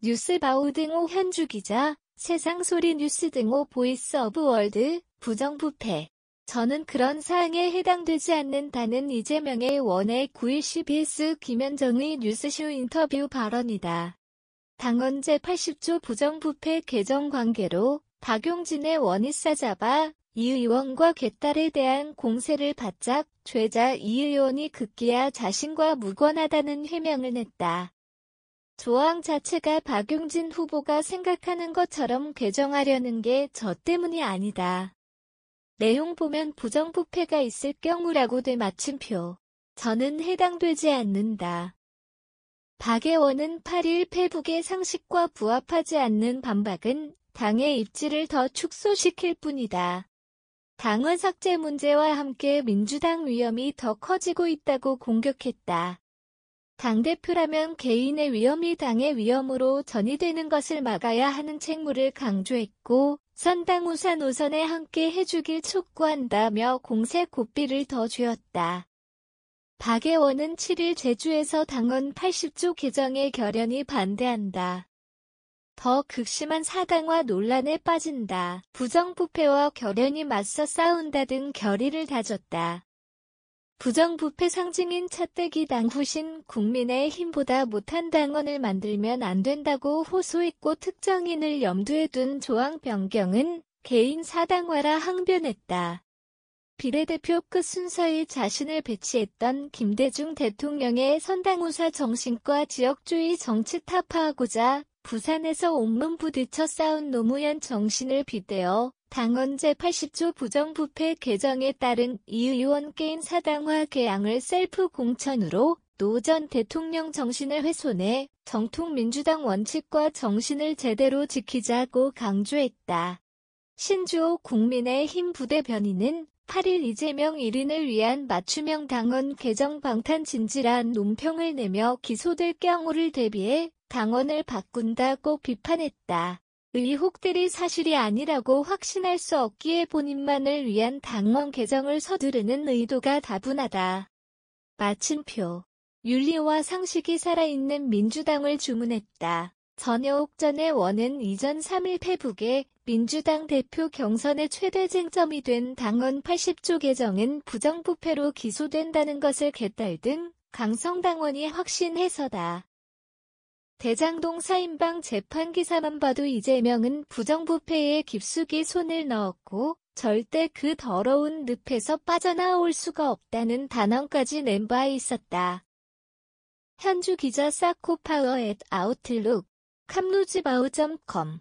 뉴스바우 등호 현주 기자, 세상소리 뉴스 등호 보이스 오브 월드, 부정부패. 저는 그런 사항에 해당되지 않는다는 이재명의 원의 9일 CBS 김현정의 뉴스쇼 인터뷰 발언이다. 당헌 제80조 부정부패 개정 관계로 박용진의 원이싸 잡아 이 의원과 개딸에 대한 공세를 받자 죄자 이 의원이 극기야 자신과 무관하다는 해명을 냈다. 조항 자체가 박용진 후보가 생각하는 것처럼 개정하려는 게 저 때문이 아니다. 내용 보면 부정부패가 있을 경우라고 돼맞침표 저는 해당되지 않는다. 박예원은 8일 페북의 상식과 부합하지 않는 반박은 당의 입지를 더 축소시킬 뿐이다. 당원 삭제 문제와 함께 민주당 위험이 더 커지고 있다고 공격했다. 당대표라면 개인의 위험이 당의 위험으로 전이되는 것을 막아야 하는 책무를 강조했고 선당 우사 노선에 함께 해주길 촉구한다며 공세 고삐를 더주었다박예원은 7일 제주에서 당헌 80조 개정에 결연히 반대한다. 더 극심한 사당화 논란에 빠진다. 부정부패와 결연히 맞서 싸운다 등 결의를 다졌다. 부정부패 상징인 차떼기 당후신 국민의힘보다 못한 당원을 만들면 안 된다고 호소했고 특정인을 염두에 둔 조항변경은 개인 사당화라 항변했다. 비례대표 끝 순서에 자신을 배치했던 김대중 대통령의 선당우사 정신과 지역주의 정치 타파하고자 부산에서 온몸 부딪혀 싸운 노무현 정신을 빗대어 당헌 제80조 부정부패 개정에 따른 이 의원 게임 사당화 개항을 셀프 공천으로 노 전 대통령 정신을 훼손해 정통 민주당 원칙과 정신을 제대로 지키자고 강조했다. 신주호 국민의힘 부대변인은 8일 이재명 1인을 위한 맞춤형 당헌 개정 방탄 진지한 논평을 내며 기소될 경우를 대비해 당원을 바꾼다고 비판했다. 의혹들이 사실이 아니라고 확신할 수 없기에 본인만을 위한 당원 개정을 서두르는 의도가 다분하다. 마침표. 윤리와 상식이 살아있는 민주당을 주문했다. 전여옥 전의 원은 이전 3일 페북에 민주당 대표 경선의 최대 쟁점이 된 당원 80조 개정은 부정부패로 기소된다는 것을 개딸 등 강성당원이 확신해서다. 대장동 사인방 재판 기사만 봐도 이재명은 부정부패에 깊숙이 손을 넣었고 절대 그 더러운 늪에서 빠져나올 수가 없다는 단언까지 낸 바 있었다. 현주 기자 사코파워 앳 아웃룩 캄루지바우.com